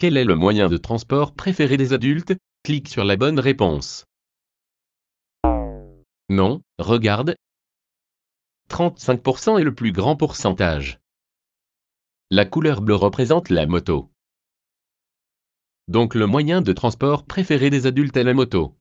Quel est le moyen de transport préféré des adultes Clique sur la bonne réponse. Non, regarde. 35% est le plus grand pourcentage. La couleur bleue représente la moto. Donc le moyen de transport préféré des adultes est la moto.